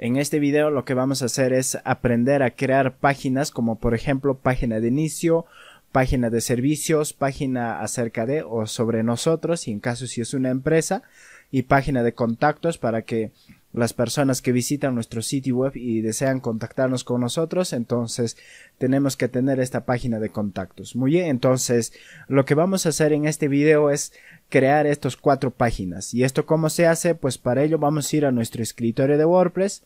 En este video lo que vamos a hacer es aprender a crear páginas como por ejemplo página de inicio, página de servicios, página acerca de o sobre nosotros y en caso si es una empresa y página de contactos para que las personas que visitan nuestro sitio web y desean contactarnos con nosotros, entonces tenemos que tener esta página de contactos. Muy bien, entonces lo que vamos a hacer en este video es crear estos cuatro páginas. ¿Y esto cómo se hace? Pues para ello vamos a ir a nuestro escritorio de WordPress.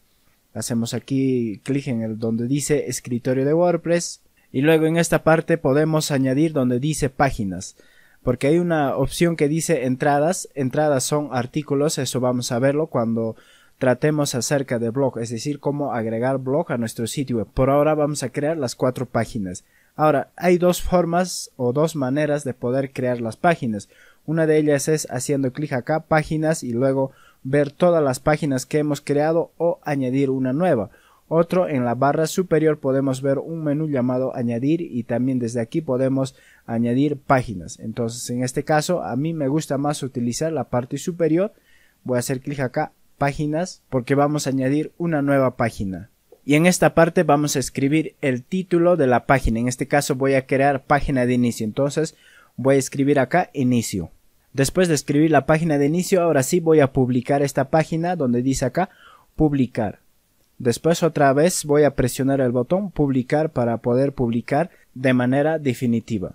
Hacemos aquí clic en el donde dice escritorio de WordPress y luego en esta parte podemos añadir donde dice páginas porque hay una opción que dice entradas, entradas son artículos, eso vamos a verlo cuando tratemos acerca de blog, es decir, cómo agregar blog a nuestro sitio web. Por ahora vamos a crear las cuatro páginas. Ahora, hay dos formas o dos maneras de poder crear las páginas. Una de ellas es haciendo clic acá, páginas, y luego ver todas las páginas que hemos creado o añadir una nueva. Otro, en la barra superior podemos ver un menú llamado añadir y también desde aquí podemos añadir páginas. Entonces, en este caso, a mí me gusta más utilizar la parte superior. Voy a hacer clic acá, páginas porque vamos a añadir una nueva página. Y en esta parte vamos a escribir el título de la página. En este caso voy a crear página de inicio. Entonces voy a escribir acá inicio. Después de escribir la página de inicio, ahora sí voy a publicar esta página donde dice acá publicar. Después otra vez voy a presionar el botón publicar para poder publicar de manera definitiva.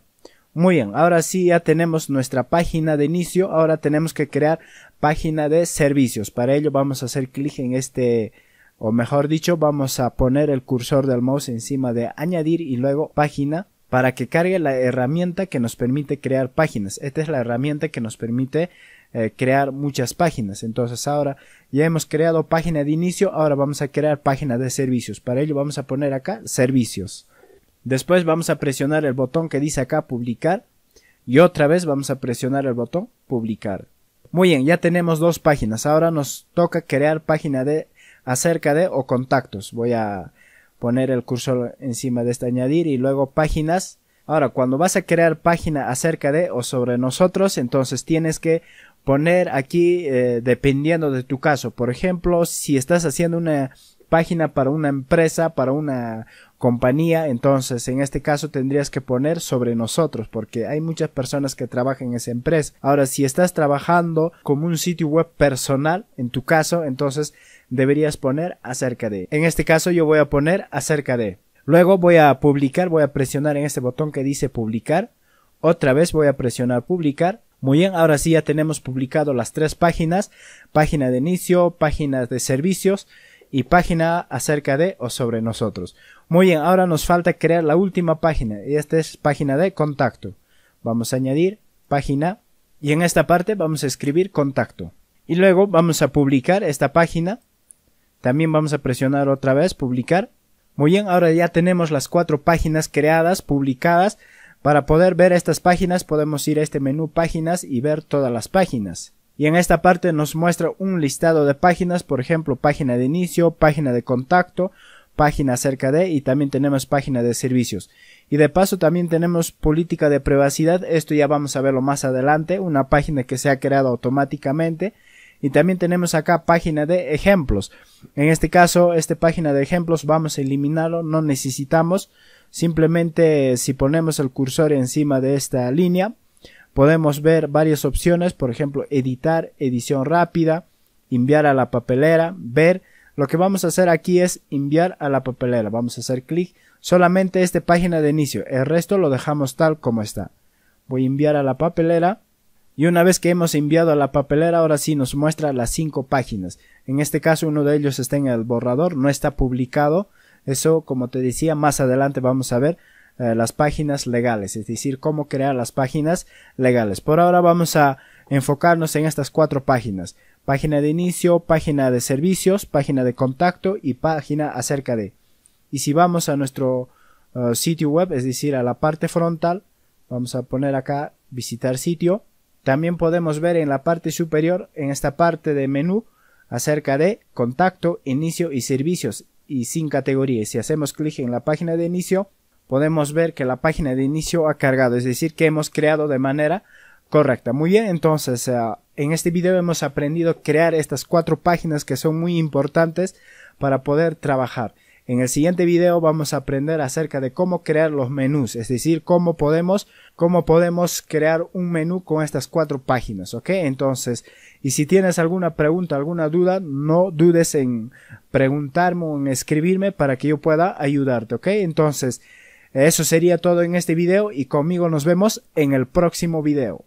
Muy bien, ahora sí ya tenemos nuestra página de inicio, ahora tenemos que crear página de servicios. Para ello vamos a hacer clic en este, o mejor dicho, vamos a poner el cursor del mouse encima de añadir y luego página para que cargue la herramienta que nos permite crear páginas. Esta es la herramienta que nos permite eh, crear muchas páginas. Entonces ahora ya hemos creado página de inicio, ahora vamos a crear página de servicios. Para ello vamos a poner acá servicios. Después vamos a presionar el botón que dice acá publicar y otra vez vamos a presionar el botón publicar. Muy bien, ya tenemos dos páginas. Ahora nos toca crear página de acerca de o contactos. Voy a poner el cursor encima de este añadir y luego páginas. Ahora, cuando vas a crear página acerca de o sobre nosotros, entonces tienes que poner aquí eh, dependiendo de tu caso. Por ejemplo, si estás haciendo una página para una empresa, para una compañía, entonces en este caso tendrías que poner sobre nosotros porque hay muchas personas que trabajan en esa empresa. Ahora, si estás trabajando como un sitio web personal, en tu caso, entonces deberías poner acerca de. En este caso yo voy a poner acerca de. Luego voy a publicar, voy a presionar en este botón que dice publicar. Otra vez voy a presionar publicar. Muy bien, ahora sí ya tenemos publicado las tres páginas, página de inicio, página de servicios y página acerca de o sobre nosotros. Muy bien, ahora nos falta crear la última página y esta es página de contacto. Vamos a añadir página y en esta parte vamos a escribir contacto. Y luego vamos a publicar esta página. También vamos a presionar otra vez publicar. Muy bien, ahora ya tenemos las cuatro páginas creadas, publicadas. Para poder ver estas páginas podemos ir a este menú páginas y ver todas las páginas y en esta parte nos muestra un listado de páginas, por ejemplo, página de inicio, página de contacto, página acerca de y también tenemos página de servicios. Y de paso también tenemos política de privacidad, esto ya vamos a verlo más adelante, una página que se ha creado automáticamente. Y también tenemos acá página de ejemplos. En este caso, esta página de ejemplos vamos a eliminarlo, no necesitamos. Simplemente si ponemos el cursor encima de esta línea, Podemos ver varias opciones, por ejemplo, editar, edición rápida, enviar a la papelera, ver. Lo que vamos a hacer aquí es enviar a la papelera. Vamos a hacer clic solamente esta página de inicio. El resto lo dejamos tal como está. Voy a enviar a la papelera. Y una vez que hemos enviado a la papelera, ahora sí nos muestra las cinco páginas. En este caso, uno de ellos está en el borrador, no está publicado. Eso, como te decía, más adelante vamos a ver. Eh, las páginas legales, es decir, cómo crear las páginas legales. Por ahora vamos a enfocarnos en estas cuatro páginas. Página de inicio, página de servicios, página de contacto y página acerca de. Y si vamos a nuestro eh, sitio web, es decir, a la parte frontal, vamos a poner acá visitar sitio. También podemos ver en la parte superior, en esta parte de menú, acerca de contacto, inicio y servicios y sin categoría. si hacemos clic en la página de inicio, podemos ver que la página de inicio ha cargado, es decir, que hemos creado de manera correcta. Muy bien, entonces eh, en este video hemos aprendido a crear estas cuatro páginas que son muy importantes para poder trabajar. En el siguiente video vamos a aprender acerca de cómo crear los menús, es decir, cómo podemos, cómo podemos crear un menú con estas cuatro páginas, ¿ok? Entonces, y si tienes alguna pregunta, alguna duda, no dudes en preguntarme o en escribirme para que yo pueda ayudarte, ¿ok? Entonces, eso sería todo en este video y conmigo nos vemos en el próximo video.